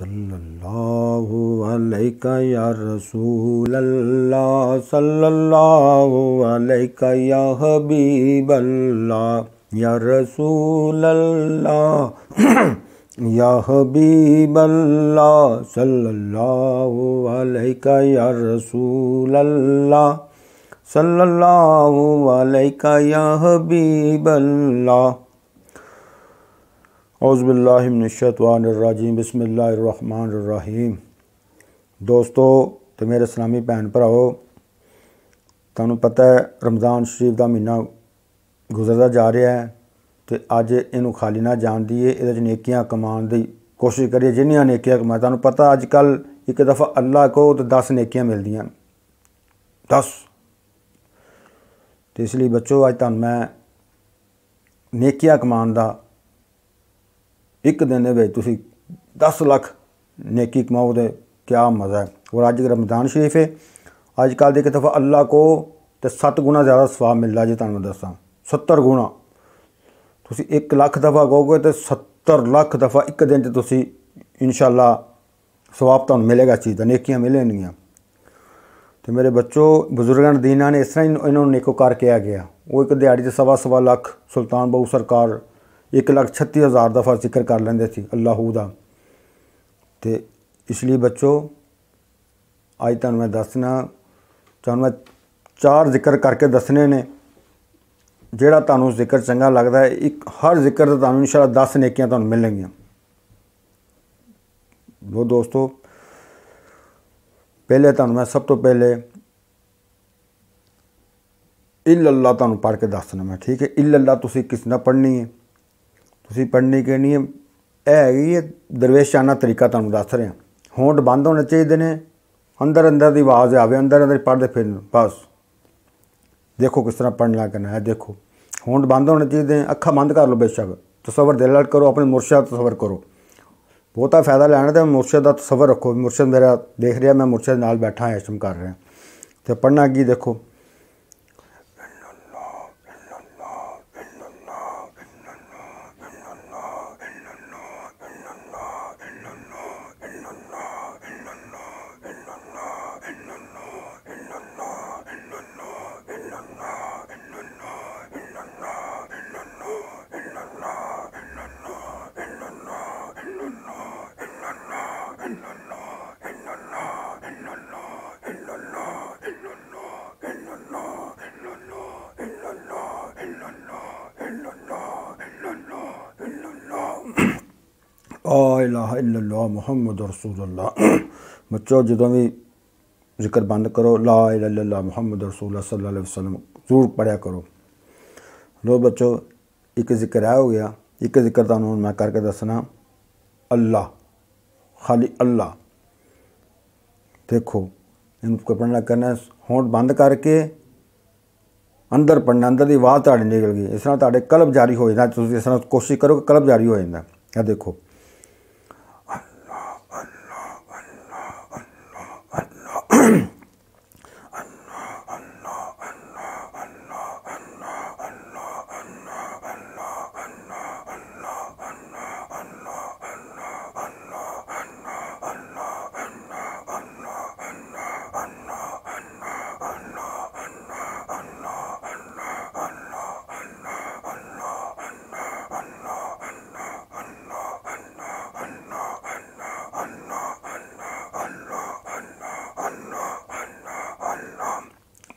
صلى الله عليك يا رسول الله صلى الله عليك يا حبيب الله يا رسول الله يا حبيب الله صلى الله عليك يا رسول الله صلى الله عليك يا حبيب الله ਔਜ਼ਬਿल्लाहिमਨਸ਼ਤਵਾਨਰਰਾਜੀਮ ਬਿਸਮਿਲ੍ਲਾਹਿਰਰਹਿਮਾਨਿਰਰਹੀਮ ਦੋਸਤੋ ਤੇ ਮੇਰੇ ਇਸਲਾਮੀ ਭੈਣ ਭਰਾਓ ਤੁਹਾਨੂੰ ਪਤਾ ਹੈ ਰਮਜ਼ਾਨ ਸ਼ਰੀਫ ਦਾ ਮਹੀਨਾ ਗੁਜ਼ਰਦਾ ਜਾ ਰਿਹਾ ਹੈ ਤੇ ਅੱਜ ਇਹਨੂੰ ਖਾਲੀ ਨਾ ਜਾਣ ਦੀਏ ਇਹਦੇ ਚ ਨੇਕੀਆਂ ਕਮਾਉਣ ਦੀ ਕੋਸ਼ਿਸ਼ ਕਰੀਏ ਜਿੰਨੀਆਂ ਨੇਕੀਆਂ ਕਮਾ ਤੁਹਾਨੂੰ ਪਤਾ ਅੱਜ ਕੱਲ ਇੱਕ ਦਫਾ ਅੱਲਾ ਕੋ ਤੇ 10 ਨੇਕੀਆਂ ਮਿਲਦੀਆਂ 10 ਤੇ ਇਸ ਲਈ ਬੱਚੋ ਅੱਜ ਤੁਹਾਨੂੰ ਮੈਂ ਨੇਕੀਆਂ ਕਮਾਉਣ ਦਾ ਇੱਕ ਦਿਨ ਦੇ ਵਿੱਚ ਤੁਸੀਂ 10 ਲੱਖ ਨੇਕੀ ਕਮਾਓ ਤੇ ਕੀ ਮਜ਼ਾ ਹੈ ਔਰ ਅੱਜ ਰਮਜ਼ਾਨ ਸ਼ਰੀਫ ਹੈ ਅੱਜ ਕੱਲ ਦੇ ਕਿਤਫਾ ਅੱਲਾ ਕੋ ਤੇ 7 ਗੁਣਾ ਜ਼ਿਆਦਾ ਸਵਾਬ ਮਿਲਦਾ ਜੇ ਤੁਹਾਨੂੰ ਦੱਸਾਂ 70 ਗੁਣਾ ਤੁਸੀਂ 1 ਲੱਖ ਦਫਾ ਕਹੋਗੇ ਤੇ 70 ਲੱਖ ਦਫਾ ਇੱਕ ਦਿਨ 'ਚ ਤੁਸੀਂ ਇਨਸ਼ਾਅੱਲਾ ਸਵਾਬ ਤੁਹਾਨੂੰ ਮਿਲੇਗਾ ਚੀਜ਼ ਤੇ ਨੇਕੀਆਂ ਮਿਲਣਗੀਆਂ ਤੇ ਮੇਰੇ ਬੱਚੋ ਬਜ਼ੁਰਗਾਂ ਦੀਨਾਂ ਨੇ ਇਸ ਤਰ੍ਹਾਂ ਇਹਨਾਂ ਨੂੰ ਨੇਕੋਕਾਰ ਕਿਹਾ ਗਿਆ ਉਹ ਇੱਕ ਦਿਹਾੜੀ ਤੇ ਸਵਾ ਸਵਾ ਲੱਖ ਸੁਲਤਾਨ ਬਾਹੂ ਸਰਕਾਰ 1,36,000 ਲੱਖ ਦਫਾ ਜ਼ਿਕਰ ਕਰ ਲੈਂਦੇ ਸੀ ਅੱਲਾਹੂ ਦਾ ਤੇ ਇਸ ਲਈ ਬੱਚੋ ਅੱਜ ਤੁਹਾਨੂੰ ਮੈਂ ਦੱਸਣਾ ਚਾਹੁੰਦਾ ਮੈਂ ਚਾਰ ਜ਼ਿਕਰ ਕਰਕੇ ਦੱਸਣੇ ਨੇ ਜਿਹੜਾ ਤੁਹਾਨੂੰ ਜ਼ਿਕਰ ਚੰਗਾ ਲੱਗਦਾ ਹੈ ਇੱਕ ਹਰ ਜ਼ਿਕਰ ਦਾ ਤੁਹਾਨੂੰ ਇਨਸ਼ਾਅੱਲਾ 10 ਨੇਕੀਆਂ ਤੁਹਾਨੂੰ ਮਿਲਣਗੀਆਂ ਲੋ ਦੋਸਤੋ ਪਹਿਲੇ ਤੁਹਾਨੂੰ ਮੈਂ ਸਭ ਤੋਂ ਪਹਿਲੇ ਇਲਾ ਅੱਲਾ ਤੁਹਾਨੂੰ ਪੜ੍ਹ ਕੇ ਦੱਸਣਾ ਮੈਂ ਠੀਕ ਹੈ ਇਲਾ ਅੱਲਾ ਤੁਸੀਂ ਕਿਸ ਨਾ ਪੜ੍ਹਨੀ ਹੈ ਤੁਸੀਂ ਪੜ੍ਹਨੀ ਕਹਿਣੀ ਹੈ ਇਹ ਹੈਗੀ ਹੈ ਦਰਵੇਸ਼ਾਨਾ ਤਰੀਕਾ ਤੁਹਾਨੂੰ ਦੱਸ ਰਿਹਾ ਹੋਂਡ ਬੰਦ ਹੋਣੇ ਚਾਹੀਦੇ ਨੇ ਅੰਦਰ ਅੰਦਰ ਦੀ ਆਵਾਜ਼ ਆਵੇ ਅੰਦਰ ਅੰਦਰ ਪੜ੍ਹਦੇ ਫਿਰਨ ਬਸ ਦੇਖੋ ਕਿਸ ਤਰ੍ਹਾਂ ਪੜ੍ਹਨਾ ਕਰਨਾ ਹੈ ਦੇਖੋ ਹੋਂਡ ਬੰਦ ਹੋਣੇ ਚਾਹੀਦੇ ਅੱਖਾਂ ਬੰਦ ਕਰ ਲਓ ਬੇਸ਼ੱਕ ਤਸਵਰ ਦਿਲ ਨਾਲ ਕਰੋ ਆਪਣੇ ਮੁਰਸ਼ਿਦ ਤਸਵਰ ਕਰੋ ਬਹੁਤਾ ਫਾਇਦਾ ਲੈਣਾ ਤੇ ਮੁਰਸ਼ਿਦ ਦਾ ਤਸਵਰ ਰੱਖੋ ਮੁਰਸ਼ਿਦ ਮੇਰਾ ਦੇਖ ਰਿਹਾ ਮੈਂ ਮੁਰਸ਼ਿਦ ਨਾਲ ਬੈਠਾ ਹਾਂ ਇਸ਼ਮ ਕਰ ਰਿਹਾ ਤੇ ਪੜਨਾ ਕੀ ਦੇਖੋ ਇਲਾਹ ਇਲਾਹਾ ਇਲੱਲਾ ਮੁਹੰਮਦ ਰਸੂਲullah ਬੱਚੋ ਜਦੋਂ ਵੀ ਜ਼ਿਕਰ ਬੰਦ ਕਰੋ ਲਾ ਇਲਾਹਾ ਮੁਹੰਮਦ ਰਸੂਲullah ਸੱਲੱਲਾਹੁ ਅਲੈहि ਵਸੱਲਮ ਜ਼ਰੂਰ ਪੜਿਆ ਕਰੋ ਲੋ ਬੱਚੋ ਇੱਕ ਜ਼ਿਕਰ ਆ ਹੋ ਗਿਆ ਇੱਕ ਜ਼ਿਕਰ ਤੁਹਾਨੂੰ ਮੈਂ ਕਰਕੇ ਦੱਸਣਾ ਅੱਲਾ ਖਾਲੀ ਅੱਲਾ ਦੇਖੋ ਇਹਨੂੰ ਪੜਨਾ ਕਰਨਾ ਹੋਂਠ ਬੰਦ ਕਰਕੇ ਅੰਦਰ ਪੜਨਾ ਅੰਦਰ ਦੀ ਆਵਾਜ਼ ਤੁਹਾਡੇ ਨਿਕਲ ਗਈ ਇਸ ਨਾਲ ਤੁਹਾਡੇ ਕਲਬ ਜਾਰੀ ਹੋ ਜਾਂਦਾ ਤੁਸੀਂ ਇਸ ਨਾਲ ਕੋਸ਼ਿਸ਼ ਕਰੋ ਕਿ ਕਲਬ ਜਾਰੀ ਹੋ ਜਾਂਦਾ ਇਹ ਦੇਖੋ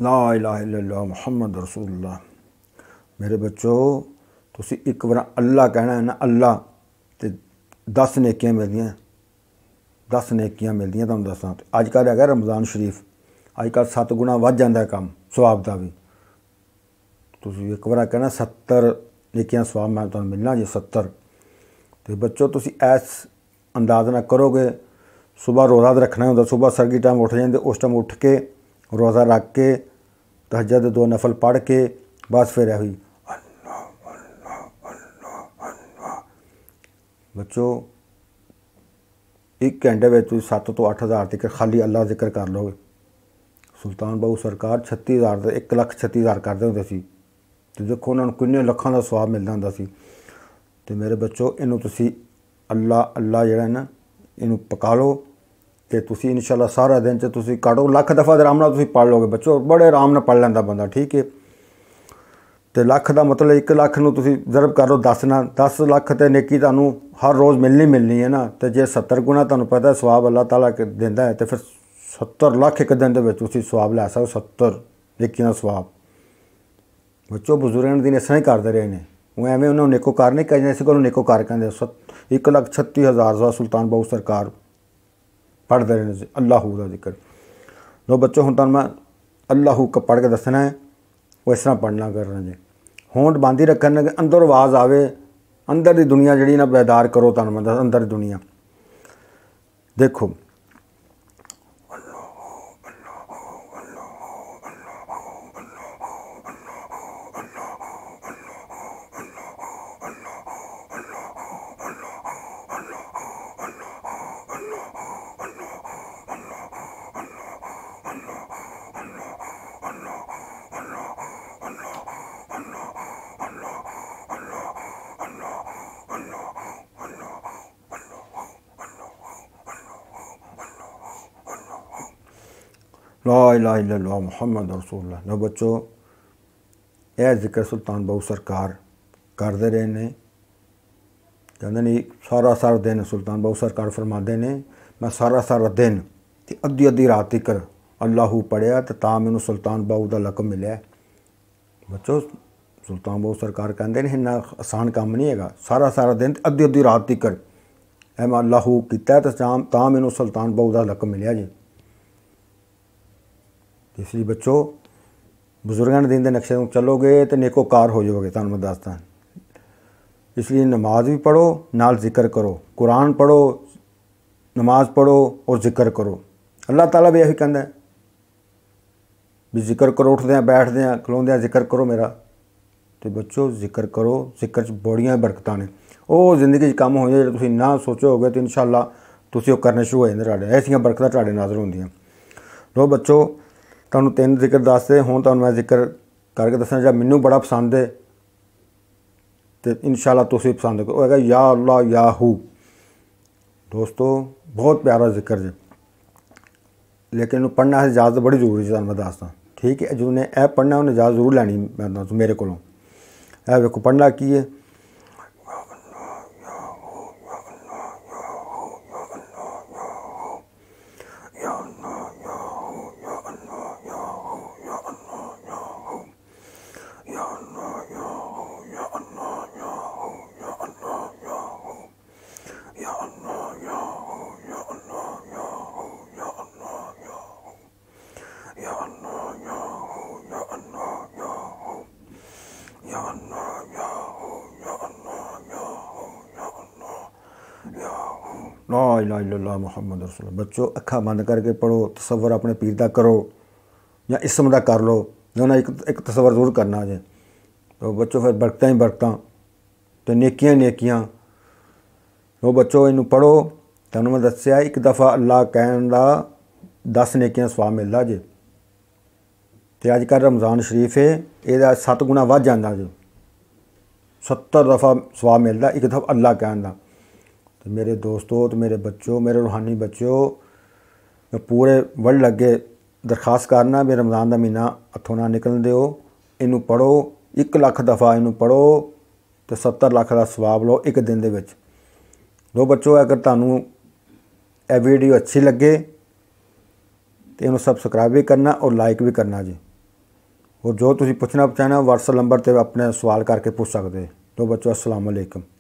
ਲਾ ਇਲਾਹਾ ਇਲੱਲਾ ਮੁਹੰਮਦ ਰਸੂਲullah ਮੇਰੇ ਬੱਚੋ ਤੁਸੀਂ ਇੱਕ ਵਾਰ ਅੱਲਾ ਕਹਿਣਾ ਹੈ ਨਾ ਅੱਲਾ ਤੇ 10 ਨੇਕੀਆਂ ਮਿਲਦੀਆਂ 10 ਨੇਕੀਆਂ ਮਿਲਦੀਆਂ ਤੁਹਾਨੂੰ ਦੱਸਾਂ ਅੱਜ ਕੱਲ ਹੈਗਾ ਰਮਜ਼ਾਨ ਸ਼ਰੀਫ ਅੱਜ ਕੱਲ 7 ਗੁਣਾ ਵੱਧ ਜਾਂਦਾ ਕੰਮ ਸਵਾਬ ਦਾ ਵੀ ਤੁਸੀਂ ਇੱਕ ਵਾਰ ਕਹਿਣਾ 70 ਨੇਕੀਆਂ ਸਵਾਬ ਮੈਂ ਤੁਹਾਨੂੰ ਮਿਲਣਾ ਜੇ 70 ਤੇ ਬੱਚੋ ਤੁਸੀਂ ਐਸ ਅੰਦਾਜ਼ ਨਾ ਕਰੋਗੇ ਸਵੇਰ ਰੋਜ਼ਾ ਰੱਖਣਾ ਹੁੰਦਾ ਸਵੇਰ ਸਰਗੀ ਟਾਈਮ ਉੱਠ ਜਾਂਦੇ ਉਸ ਟਾਈਮ ਉੱਠ ਕੇ ਰੋਜ਼ਾ ਰੱਖ ਕੇ तहजद ਦੋ ਨਫਲ पढ़ ਕੇ बस फिर हुई अल्लाह अल्लाह अल्लाह अल्लाह ਬੱਚੋ ਇੱਕ ਘੰਟੇ ਵਿੱਚ ਤੁਸੀਂ 7 ਤੋਂ 8000 ਤੱਕ ਖਾਲੀ ਅੱਲਾ ਜ਼ਿਕਰ ਕਰ ਲਓਗੇ ਸੁਲਤਾਨ ਬਾਹੂ ਸਰਕਾਰ 36000 ਦਾ 1 ਲੱਖ 36000 ਕਰਦੇ ਹੁੰਦੇ ਸੀ ਤੇ ਦੇਖੋ ਉਹਨਾਂ ਨੂੰ ਕਿੰਨੇ ਲੱਖਾਂ ਦਾ ਸਵਾਬ ਮਿਲਦਾ ਹੁੰਦਾ ਸੀ ਤੇ ਮੇਰੇ ਬੱਚੋ ਇਹਨੂੰ ਤੁਸੀਂ ਅੱਲਾ ਅੱਲਾ ਜਿਹੜਾ ਹੈ ਨਾ ਇਹਨੂੰ ਪਕਾ ਲਓ ਤੇ ਤੁਸੀਂ ਇਨਸ਼ਾਅੱਲਾ ਸਾਰਾ ਦਿਨ ਚ ਤੁਸੀਂ ਕਾਟੋ ਲੱਖ ਦਫਾ ਆਰਾਮ ਨਾਲ ਤੁਸੀਂ ਪੜ ਲੋਗੇ ਬੱਚੋ ਬੜੇ ਆਰਾਮ ਨਾਲ ਪੜ ਲੈਂਦਾ ਬੰਦਾ ਠੀਕ ਹੈ ਤੇ ਲੱਖ ਦਾ ਮਤਲਬ 1 ਲੱਖ ਨੂੰ ਤੁਸੀਂ ਜ਼ਰਬ ਕਰ ਲੋ 10 ਨਾਲ 10 ਲੱਖ ਤੇ ਨੇਕੀ ਤੁਹਾਨੂੰ ਹਰ ਰੋਜ਼ ਮਿਲਣੀ ਮਿਲਣੀ ਹੈ ਨਾ ਤੇ ਜੇ 70 ਗੁਣਾ ਤੁਹਾਨੂੰ ਪਤਾ ਸਵਾਬ ਅੱਲਾਹ ਤਾਲਾ ਦਿੰਦਾ ਹੈ ਤੇ ਫਿਰ 70 ਲੱਖ ਇੱਕ ਦਿਨ ਦੇ ਵਿੱਚ ਤੁਸੀਂ ਸਵਾਬ ਲੈ ਸਕਦੇ 70 ਨੇਕੀ ਦਾ ਸਵਾਬ ਬੱਚੋ ਬਜ਼ੁਰਗਾਂ ਦੀ ਦਿਨ ਹੀ ਕਰਦੇ ਰਹੇ ਨੇ ਉਹ ਐਵੇਂ ਉਹਨਾਂ ਨੂੰ ਨੇਕੋਕਾਰ ਕਰਨੇ ਕਹਿੰਦੇ ਸੀ ਕੋਲ ਕਰ ਕਹਿੰਦੇ 1 ਲੱਖ 36 ਹਜ਼ਾਰ ਦਾ ਸੁਲਤਾਨ ਬਾਉ ਸਰਕਾਰ ਪੜਦੇ ਰਹਿਣਾ ਸੀ ਅੱਲਾਹੂ ਦਾ ਜ਼ਿਕਰ ਲੋ ਬੱਚੋ ਹੁਣ ਤੁਹਾਨੂੰ ਮੈਂ ਅੱਲਾਹੂ ਕ ਪੜ ਕੇ ਦੱਸਣਾ ਹੈ ਉਹ ਇਸ ਤਰ੍ਹਾਂ ਪੜਨਾ ਕਰਨਾ ਜੇ ਹੋਂਠ ਬਾਂਦੀ ਰੱਖਣ ਅੰਦਰ ਆਵਾਜ਼ ਆਵੇ ਅੰਦਰ ਦੀ ਦੁਨੀਆ ਜਿਹੜੀ ਨਾ ਬੇਦਾਰ ਕਰੋ ਤੁਹਾਨੂੰ ਮੈਂ ਅੰਦਰ ਦੁਨੀਆ ਦੇਖੋ ਲਾ ਇਲਾਹਾ ਇਲੱਲਾ ਮੁਹੰਮਦ ਰਸੂਲullah ਲੋ ਬੱਚੋ ਇਹ ਜ਼ਿਕਰ ਸੁਲਤਾਨ ਬਾਉ ਸਰਕਾਰ ਕਰਦੇ ਰਹੇ ਨੇ ਕਹਿੰਦੇ ਨੇ ਸਾਰਾ ਸਾਰਾ ਦਿਨ ਸੁਲਤਾਨ ਬਾਉ ਸਰਕਾਰ ਫਰਮਾਉਂਦੇ ਨੇ ਮੈਂ ਸਾਰਾ ਸਾਰਾ ਦਿਨ ਤੇ ਅੱਧੀ ਅੱਧੀ ਰਾਤ ਤੱਕ ਅੱਲਾਹੂ ਪੜਿਆ ਤੇ ਤਾਂ ਮੈਨੂੰ ਸੁਲਤਾਨ ਬਾਉ ਦਾ ਲਕਬ ਮਿਲਿਆ ਬੱਚੋ ਸੁਲਤਾਨ ਬਾਉ ਸਰਕਾਰ ਕਹਿੰਦੇ ਨੇ ਇੰਨਾ ਆਸਾਨ ਕੰਮ ਨਹੀਂ ਹੈਗਾ ਸਾਰਾ ਸਾਰਾ ਦਿਨ ਅੱਧੀ ਅੱਧੀ ਰਾਤ ਤੱਕ ਐ ਮੈਂ ਅੱਲਾਹੂ ਕੀਤਾ ਤੇ ਤਾਂ ਮੈਨੂੰ ਸੁਲਤਾਨ ਬਾਉ ਦਾ ਲਕਬ ਮਿਲਿਆ ਜੀ ਇਸ ਲਈ ਬੱਚੋ ਬਜ਼ੁਰਗਾਂ ਦੇ ਦਿਨ ਦੇ ਨਕਸ਼ੇ ਨੂੰ ਚੱਲੋਗੇ ਤੇ ਨੇਕੋਕਾਰ ਹੋ ਜਾਓਗੇ ਤੁਹਾਨੂੰ ਮੈਂ ਦੱਸਦਾ ਇਸ ਲਈ ਨਮਾਜ਼ ਵੀ ਪੜੋ ਨਾਲ ਜ਼ਿਕਰ ਕਰੋ ਕੁਰਾਨ ਪੜੋ ਨਮਾਜ਼ ਪੜੋ ਔਰ ਜ਼ਿਕਰ ਕਰੋ ਅੱਲਾਹ ਤਾਲਾ ਵੀ ਇਹੀ ਕਹਿੰਦਾ ਵੀ ਜ਼ਿਕਰ ਕਰੋ ਉੱਠਦੇ ਆ ਬੈਠਦੇ ਆ ਖਲੋਂਦੇ ਆ ਜ਼ਿਕਰ ਕਰੋ ਮੇਰਾ ਤੇ ਬੱਚੋ ਜ਼ਿਕਰ ਕਰੋ ਜ਼ਿਕਰ 'ਚ ਬੋੜੀਆਂ ਬਰਕਤਾਂ ਨੇ ਉਹ ਜ਼ਿੰਦਗੀ 'ਚ ਕੰਮ ਹੋ ਜੇ ਤੁਸੀਂ ਨਾ ਸੋਚੋਗੇ ਤੇ ਇਨਸ਼ਾਅੱਲਾ ਤੁਸੀਂ ਉਹ ਕਰਨੇ ਸ਼ੁਰੂ ਹੋ ਜਾਂਦੇ ਰਾੜੇ ਐਸੀਆਂ ਬਰਕਤਾਂ ਤੁਹਾਡੇ ਨਾਜ਼ਰ ਹੁੰਦੀਆਂ ਲੋ ਬੱਚੋ तीन ਤੁਹਾਨੂੰ ਤਿੰਨ ਜ਼ਿਕਰ ਦੱਸਦੇ ਹੁਣ ਤੁਹਾਨੂੰ ਮੈਂ ਜ਼ਿਕਰ ਕਰਕੇ ਦੱਸਣਾ ਜਿਹੜਾ ਮੈਨੂੰ ਬੜਾ ਪਸੰਦ ਹੈ ਤੇ ਇਨਸ਼ਾਅੱਲਾ पसंद करो है या ਯਾ या हू दोस्तों बहुत प्यारा जिक्र जी लेकिन पढ़ना है इजाज़त बड़ी जरूरी है मैं दसदा ठीक है जिन्हें ऐप पढ़ना उन्हें इजाज़त जरूर लैनी मैं मेरे को देखो पढ़ना की है ਲਾ ਇਲਾਹਾ ਇਲlallah ਮੁਹੰਮਦ ਰਸੂਲ ਬੱਚੋ ਅੱਖਾਂ ਬੰਦ ਕਰਕੇ ਪੜੋ ਤਸਵਰ ਆਪਣੇ ਪੀਰ ਦਾ ਕਰੋ ਜਾਂ ਇਸਮ ਦਾ ਕਰ ਲਓ ਨਾ ਇੱਕ ਇੱਕ ਤਸਵਰ ਜ਼ਰੂਰ ਕਰਨਾ ਜੇ ਤੋ ਬੱਚੋ ਫਿਰ ਬਰਕਤਾਂ ਹੀ ਬਰਕਤਾਂ ਤੇ ਨੇਕੀਆਂ ਨੇਕੀਆਂ ਉਹ ਬੱਚੋ ਇਹਨੂੰ ਪੜੋ ਤੁਹਾਨੂੰ ਮੈਂ ਦੱਸਿਆ ਇੱਕ ਦਫਾ ਅੱਲਾ ਕਹਿਣ ਦਾ 10 ਨੇਕੀਆਂ ਸਵਾਬ ਮਿਲਦਾ ਜੇ ਤੇ ਅੱਜ ਕੱਲ ਰਮਜ਼ਾਨ ਸ਼ਰੀਫ ਹੈ ਇਹਦਾ 7 ਗੁਣਾ ਵੱਧ ਜਾਂਦਾ ਜੇ 70 ਦਫਾ ਸਵਾਬ ਮਿਲਦਾ ਇੱਕ ਦਫਾ ਅੱਲਾ ਕਹਿਣ ਦਾ ਤੇ ਮੇਰੇ ਦੋਸਤੋ ਤੇ ਮੇਰੇ ਬੱਚੋ ਮੇਰੇ ਰੋਹਾਨੀ ਬੱਚੋ ਮੈਂ ਪੂਰੇ ਵੱਲ ਲੱਗੇ ਦਰਖਾਸਤ ਕਰਨਾ ਵੀ ਰਮਜ਼ਾਨ ਦਾ ਮਹੀਨਾ ਹੱਥੋਂ ਨਾ ਨਿਕਲਣ ਦਿਓ ਇਹਨੂੰ ਪੜੋ 1 ਲੱਖ ਦਫਾ ਇਹਨੂੰ ਪੜੋ ਤੇ 70 ਲੱਖ ਦਾ ਸਵਾਬ ਲਓ ਇੱਕ ਦਿਨ ਦੇ ਵਿੱਚ ਲੋ ਬੱਚੋ ਅਗਰ ਤੁਹਾਨੂੰ ਇਹ ਵੀਡੀਓ ਅੱਛੀ ਲੱਗੇ ਤੇ ਇਹਨੂੰ ਸਬਸਕ੍ਰਾਈਬ ਵੀ ਕਰਨਾ ਔਰ ਲਾਈਕ ਵੀ ਕਰਨਾ ਜੀ ਔਰ ਜੋ ਤੁਸੀਂ ਪੁੱਛਣਾ ਪਚਾਣਾ WhatsApp ਨੰਬਰ ਤੇ ਆਪਣੇ ਸਵਾਲ ਕਰਕੇ ਪੁੱਛ ਸਕਦੇ ਹੋ ਲੋ ਬੱਚੋ ਅਸਲਾਮ ਅਲੈਕਮ